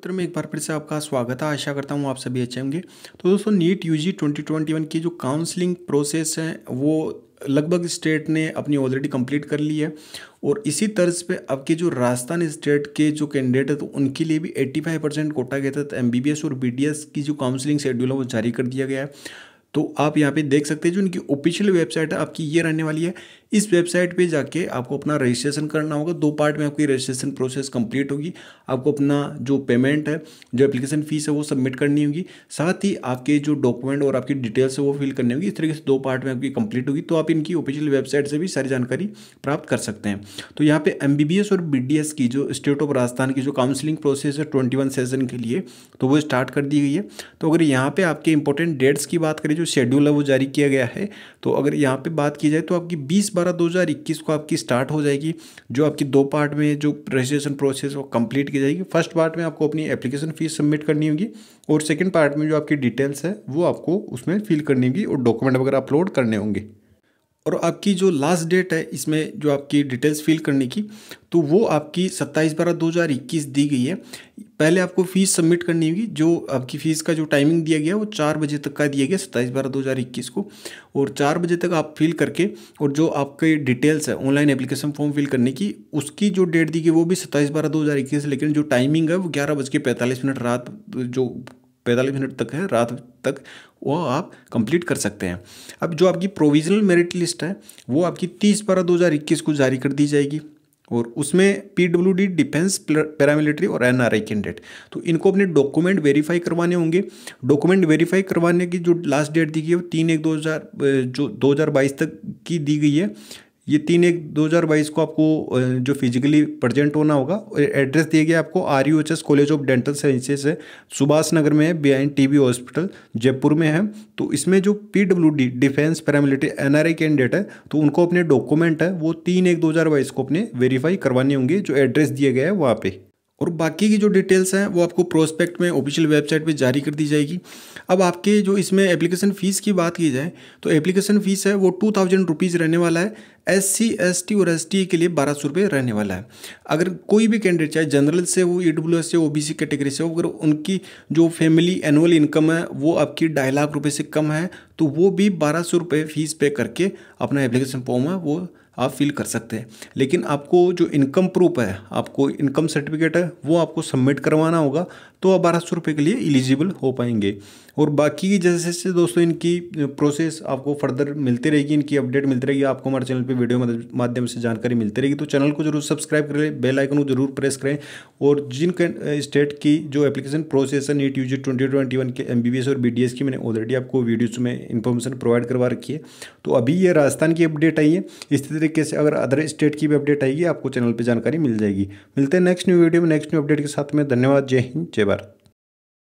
उत्तर में एक बार फिर से आपका स्वागत है आशा करता हूँ आप सभी अच्छे होंगे तो दोस्तों नीट यूजी 2021 की जो काउंसलिंग प्रोसेस है वो लगभग स्टेट ने अपनी ऑलरेडी कंप्लीट कर ली है और इसी तर्ज पे आपके जो राजस्थान स्टेट के जो कैंडिडेट है तो उनके लिए भी 85 परसेंट कोटा के तहत एम और बी की जो काउंसलिंग शेड्यूल है वो जारी कर दिया गया है तो आप यहाँ पे देख सकते हैं जो इनकी ऑफिशियल वेबसाइट है आपकी ये रहने वाली है इस वेबसाइट पे जाके आपको अपना रजिस्ट्रेशन करना होगा दो पार्ट में आपकी रजिस्ट्रेशन प्रोसेस कंप्लीट होगी आपको अपना जो पेमेंट है जो एप्लीकेशन फ़ीस है वो सबमिट करनी होगी साथ ही आपके जो डॉक्यूमेंट और आपकी डिटेल्स है वो फिल करनी होगी इस तरीके से दो पार्ट में आपकी कंप्लीट होगी तो आप इनकी ऑफिशियल वेबसाइट से भी सारी जानकारी प्राप्त कर सकते हैं तो यहाँ पे एम और बी की जो स्टेट ऑफ राजस्थान की जो काउंसिलिंग प्रोसेस है ट्वेंटी सेशन के लिए तो वो स्टार्ट कर दी गई है तो अगर यहाँ पर आपके इंपॉर्टेंट डेट्स की बात करें जो शेड्यूल है वो जारी किया गया है तो अगर यहाँ पर बात की जाए तो आपकी बीस बारह दो हज़ार इक्कीस को आपकी स्टार्ट हो जाएगी जो आपकी दो पार्ट में जो रजिस्ट्रेशन प्रोसेस वो कंप्लीट की जाएगी फर्स्ट पार्ट में आपको अपनी एप्लीकेशन फ़ीस सबमिट करनी होगी और सेकेंड पार्ट में जो आपकी डिटेल्स है वो आपको उसमें फिल करनी होगी और डॉक्यूमेंट वगैरह अपलोड करने होंगे और आपकी जो लास्ट डेट है इसमें जो आपकी डिटेल्स फिल करने की तो वो आपकी सत्ताईस बारह इक्कीस दी गई है पहले आपको फ़ीस सबमिट करनी होगी जो आपकी फ़ीस का जो टाइमिंग दिया गया वो चार बजे तक का दिया गया सत्ताईस बारह दो हज़ार इक्कीस को और चार बजे तक आप फिल करके और जो आपके डिटेल्स है ऑनलाइन एप्लीकेशन फॉर्म फिल करने की उसकी जो डेट दी गई वो भी सत्ताईस बारह दो हज़ार इक्कीस लेकिन जो टाइमिंग है वो ग्यारह बज के पैंतालीस मिनट रात जो पैंतालीस मिनट तक है रात तक वो आप कंप्लीट कर सकते हैं अब जो आपकी प्रोविजनल मेरिट लिस्ट है वो आपकी तीस बारह दो हज़ार इक्कीस को जारी कर दी जाएगी और उसमें P W D defence paramilitary और एन आर आई कैंडिडेट तो इनको अपने डॉक्यूमेंट वेरीफाई करवाने होंगे डॉक्यूमेंट वेरीफाई करवाने की जो लास्ट डेट दी गई है वो तीन एक दो हज़ार जो दो हज़ार बाईस तक की दी गई है ये तीन एक दो हज़ार बाईस को आपको जो फिजिकली प्रेजेंट होना होगा एड्रेस दिया गया आपको R U H S college of dental sciences है सुभाष नगर में है B behind T B hospital Jaipur में है तो इसमें जो P W D defence paramilitary N R I candidate है तो उनको अपने डॉक्यूमेंट है वो तीन एक दो हज़ार बाईस को अपने वेरीफाई करवाने होंगे जो एड्रेस दिया गया है वहाँ पर और बाकी की जो डिटेल्स हैं वो आपको प्रोस्पेक्ट में ऑफिशियल वेबसाइट पे जारी कर दी जाएगी अब आपके जो इसमें एप्लीकेशन फ़ीस की बात की जाए तो एप्लीकेशन फ़ीस है वो टू थाउजेंड रुपीज़ रहने वाला है एस सी एस टी और एस टी के लिए बारह सौ रुपये रहने वाला है अगर कोई भी कैंडिडेट चाहे जनरल से हो ई डब्ल्यू एस से ओ बी सी कैटेगरी से हो अगर उनकी जो फैमिली एनुअल इनकम है वो आपकी ढाई लाख रुपये से कम है तो वो भी बारह सौ रुपये फ़ीस पे करके अपना एप्लीकेशन फॉर्म है वो आप फिल कर सकते हैं लेकिन आपको जो इनकम प्रूफ है आपको इनकम सर्टिफिकेट है वो आपको सबमिट करवाना होगा तो आप बारह सौ रुपये के लिए एलिजिबल हो पाएंगे और बाकी की जैसे जैसे दोस्तों इनकी प्रोसेस आपको फर्दर मिलती रहेगी इनकी अपडेट मिलती रहेगी आपको हमारे चैनल पर वीडियो माध्यम से जानकारी मिलती रहेगी तो चैनल को जरूर सब्सक्राइब करें बेल आइकन को जरूर प्रेस करें और जिन स्टेट की जो एप्लीकेशन प्रोसेस है NEET U G twenty twenty one के एम बी बी एस और बी डी एस की मैंने ऑलरेडी आपको वीडियोज़ में इन्फॉर्मेशन प्रोवाइड करवा रखी है तो अभी यह राजस्थान की अपडेट आई है इसी तरीके से अगर अदर स्टेट की भी अपडेट आएगी आपको चैनल पर जानकारी मिल जाएगी मिलते हैं नेक्स्ट न्यू वीडियो में नेक्स्ट न्यू अपडेट के साथ में धन्यवाद जय हिंद जय var.